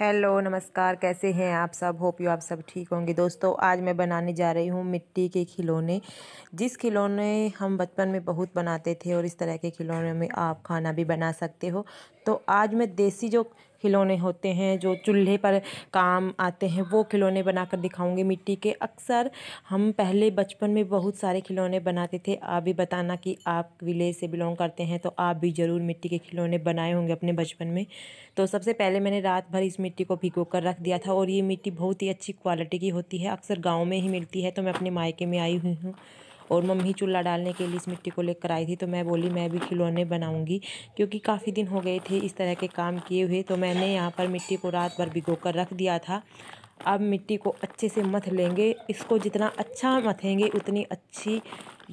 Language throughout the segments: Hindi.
हेलो नमस्कार कैसे हैं आप सब होप यू आप सब ठीक होंगे दोस्तों आज मैं बनाने जा रही हूँ मिट्टी के खिलौने जिस खिलौने हम बचपन में बहुत बनाते थे और इस तरह के खिलौने में आप खाना भी बना सकते हो तो आज मैं देसी जो खिलौने होते हैं जो चूल्हे पर काम आते हैं वो खिलौने बनाकर दिखाऊंगी मिट्टी के अक्सर हम पहले बचपन में बहुत सारे खिलौने बनाते थे आप भी बताना कि आप विलेज से बिलोंग करते हैं तो आप भी ज़रूर मिट्टी के खिलौने बनाए होंगे अपने बचपन में तो सबसे पहले मैंने रात भर इस मिट्टी को भिगो कर रख दिया था और ये मिट्टी बहुत ही अच्छी क्वालिटी की होती है अक्सर गाँव में ही मिलती है तो मैं अपने मायके में आई हुई हूँ और मम्मी चूल्हा डालने के लिए इस मिट्टी को लेकर आई थी तो मैं बोली मैं भी खिलौने बनाऊँगी क्योंकि काफ़ी दिन हो गए थे इस तरह के काम किए हुए तो मैंने यहाँ पर मिट्टी को रात भर भिगो कर रख दिया था अब मिट्टी को अच्छे से मथ लेंगे इसको जितना अच्छा मथेंगे उतनी अच्छी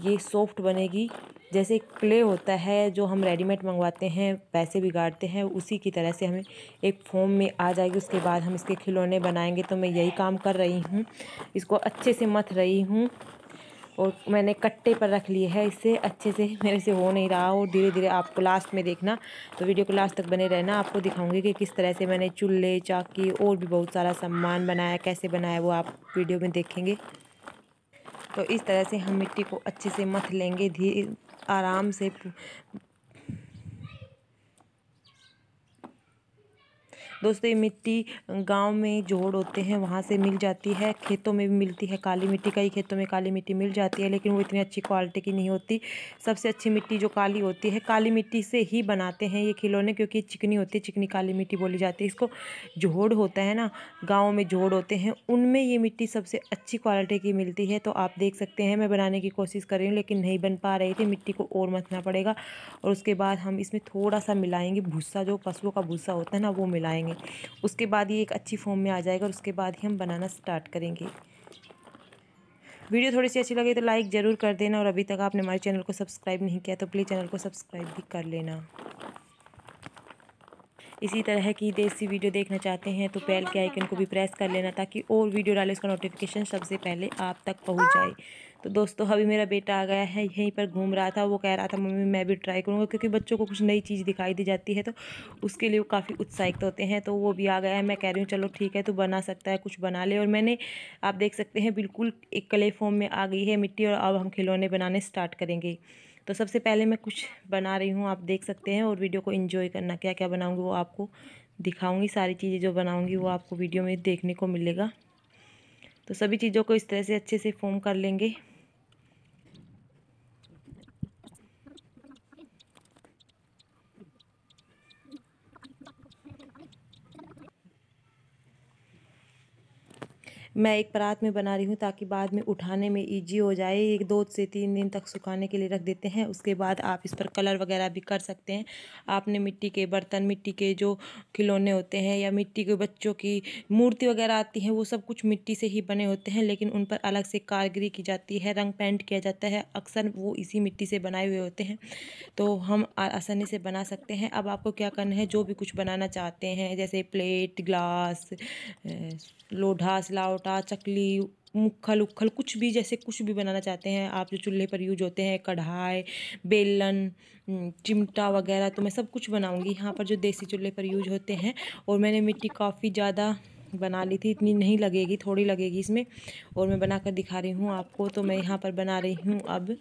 ये सॉफ्ट बनेगी जैसे क्ले होता है जो हम रेडीमेड मंगवाते हैं पैसे बिगाड़ते हैं उसी की तरह से हमें एक फॉर्म में आ जाएगी उसके बाद हम इसके खिलौने बनाएंगे तो मैं यही काम कर रही हूँ इसको अच्छे से मथ रही हूँ और मैंने कट्टे पर रख लिए है इससे अच्छे से मेरे से हो नहीं रहा और धीरे धीरे आपको लास्ट में देखना तो वीडियो को लास्ट तक बने रहना आपको दिखाऊंगी कि किस तरह से मैंने चूल्हे चाकी और भी बहुत सारा सामान बनाया कैसे बनाया वो आप वीडियो में देखेंगे तो इस तरह से हम मिट्टी को अच्छे से मथ लेंगे धीरे आराम से दोस्तों ये मिट्टी गांव में जोड़ होते हैं वहाँ से मिल जाती है खेतों में भी मिलती है काली मिट्टी कई खेतों में काली मिट्टी मिल जाती है लेकिन वो इतनी अच्छी क्वालिटी की नहीं होती सबसे अच्छी मिट्टी जो काली होती है काली मिट्टी से ही बनाते हैं ये खिलौने क्योंकि चिकनी होती है चिकनी काली मिट्टी बोली जाती है इसको झोड़ होता है ना गाँव में जोड़ होते हैं उनमें ये मिट्टी सबसे अच्छी क्वालिटी की मिलती है तो आप देख सकते हैं मैं बनाने की कोशिश कर रही हूँ लेकिन नहीं बन पा रही थी मिट्टी को और मथना पड़ेगा और उसके बाद हम इसमें थोड़ा सा मिलाएंगे भूसा जो पशुओं का भूसा होता है ना वो मिलाएंगे करेंगे उसके बाद ये एक अच्छी फॉर्म में आ जाएगा और उसके बाद ही हम बनाना स्टार्ट करेंगे वीडियो थोड़ी सी अच्छी लगे तो लाइक ज़रूर कर देना और अभी तक आपने हमारे चैनल को सब्सक्राइब नहीं किया तो प्लीज़ चैनल को सब्सक्राइब भी कर लेना इसी तरह की देसी वीडियो देखना चाहते हैं तो बेल के आइकन को भी प्रेस कर लेना ताकि और वीडियो डाले उसका नोटिफिकेशन सबसे पहले आप तक पहुंच जाए तो दोस्तों अभी मेरा बेटा आ गया है यहीं पर घूम रहा था वो कह रहा था मम्मी मैं भी ट्राई करूँगा क्योंकि बच्चों को कुछ नई चीज़ दिखाई दी जाती है तो उसके लिए वो काफ़ी उत्साहित होते हैं तो वो भी आ गया है मैं कह रही हूँ चलो ठीक है तो बना सकता है कुछ बना ले और मैंने आप देख सकते हैं बिल्कुल एक कले फॉर्म में आ गई है मिट्टी और अब हम खिलौने बनाने स्टार्ट करेंगे तो सबसे पहले मैं कुछ बना रही हूँ आप देख सकते हैं और वीडियो को इन्जॉय करना क्या क्या बनाऊँगी वो आपको दिखाऊँगी सारी चीज़ें जो बनाऊँगी वो आपको वीडियो में देखने को मिलेगा तो सभी चीज़ों को इस तरह से अच्छे से फॉर्म कर लेंगे मैं एक परात में बना रही हूँ ताकि बाद में उठाने में ईजी हो जाए एक दो से तीन दिन तक सुखाने के लिए रख देते हैं उसके बाद आप इस पर कलर वगैरह भी कर सकते हैं आपने मिट्टी के बर्तन मिट्टी के जो खिलौने होते हैं या मिट्टी के बच्चों की मूर्ति वगैरह आती है वो सब कुछ मिट्टी से ही बने होते हैं लेकिन उन पर अलग से कारगरी की जाती है रंग पेंट किया जाता है अक्सर वो इसी मिट्टी से बनाए हुए होते हैं तो हम आसानी से बना सकते हैं अब आपको क्या करना है जो भी कुछ बनाना चाहते हैं जैसे प्लेट ग्लास लोढ़ा सिलावट लौटा चकली मुखल उखल कुछ भी जैसे कुछ भी बनाना चाहते हैं आप जो चूल्हे पर यूज होते हैं कढ़ाई बेलन चिमटा वगैरह तो मैं सब कुछ बनाऊंगी यहाँ पर जो देसी चूल्हे पर यूज होते हैं और मैंने मिट्टी काफ़ी ज़्यादा बना ली थी इतनी नहीं लगेगी थोड़ी लगेगी इसमें और मैं बना दिखा रही हूँ आपको तो मैं यहाँ पर बना रही हूँ अब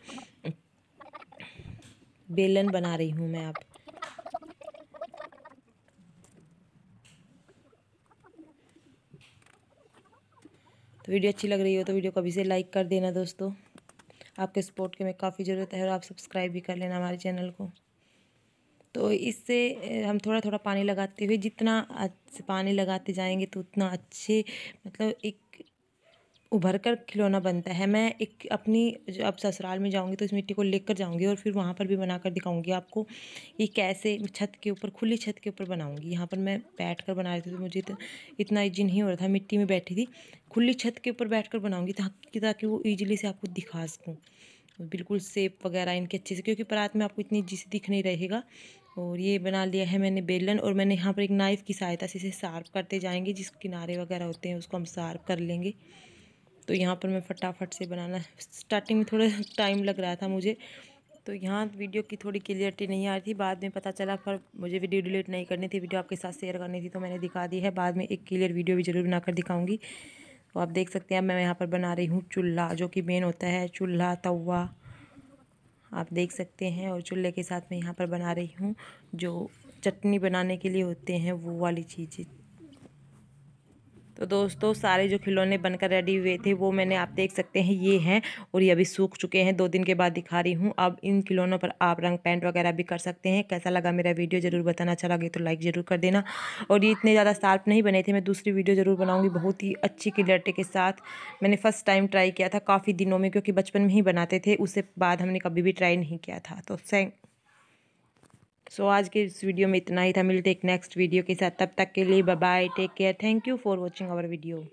बेलन बना रही हूँ मैं आप तो वीडियो अच्छी लग रही हो तो वीडियो को अभी से लाइक कर देना दोस्तों आपके सपोर्ट की हमें काफ़ी ज़रूरत है और आप सब्सक्राइब भी कर लेना हमारे चैनल को तो इससे हम थोड़ा थोड़ा पानी लगाते हुए जितना पानी लगाते जाएंगे तो उतना अच्छे मतलब एक उभर कर खिलौना बनता है मैं एक अपनी अब ससुराल में जाऊंगी तो इस मिट्टी को लेकर जाऊंगी और फिर वहाँ पर भी बना कर दिखाऊंगी आपको ये कैसे छत के ऊपर खुली छत के ऊपर बनाऊंगी यहाँ पर मैं बैठ कर बना रही थी तो मुझे तो इतना ईजी नहीं हो रहा था मिट्टी में बैठी थी खुली छत के ऊपर बैठ कर बनाऊँगी ताकि ताकि वो ईजिली से आपको दिखा सकूँ बिल्कुल सेप वगैरह इनके अच्छे से क्योंकि परात में आपको इतनी ईजी से दिख नहीं रहेगा और ये बना लिया है मैंने बेलन और मैंने यहाँ पर एक नाइफ़ की सहायता से इसे शार्प करते जाएंगे जिस किनारे वगैरह होते हैं उसको हम शार्प कर लेंगे तो यहाँ पर मैं फटाफट से बनाना स्टार्टिंग में थोड़ा टाइम लग रहा था मुझे तो यहाँ वीडियो की थोड़ी क्लियरिटी नहीं आ रही थी बाद में पता चला पर मुझे वीडियो डिलीट नहीं करनी थी वीडियो आपके साथ शेयर करनी थी तो मैंने दिखा दी है बाद में एक क्लियर वीडियो भी ज़रूर बनाकर दिखाऊंगी तो आप देख सकते हैं मैं यहाँ पर बना रही हूँ चूल्हा जो कि मेन होता है चूल्हा तवा आप देख सकते हैं और चूल्हे के साथ मैं यहाँ पर बना रही हूँ जो चटनी बनाने के लिए होते हैं वो वाली चीज़ें तो दोस्तों सारे जो खिलौने बनकर रेडी हुए थे वो मैंने आप देख सकते हैं ये हैं और ये अभी सूख चुके हैं दो दिन के बाद दिखा रही हूँ अब इन खिलौनों पर आप रंग पेंट वगैरह भी कर सकते हैं कैसा लगा मेरा वीडियो ज़रूर बताना अच्छा लगे तो लाइक ज़रूर कर देना और ये इतने ज़्यादा शार्प नहीं बने थे मैं दूसरी वीडियो ज़रूर बनाऊँगी बहुत ही अच्छी क्लियरिटी के साथ मैंने फ़र्स्ट टाइम ट्राई किया था काफ़ी दिनों में क्योंकि बचपन में ही बनाते थे उससे बाद हमने कभी भी ट्राई नहीं किया था तो थैंक सो so, आज के इस वीडियो में इतना ही था मिलते एक नेक्स्ट वीडियो के साथ तब तक के लिए bye take care thank you for watching our video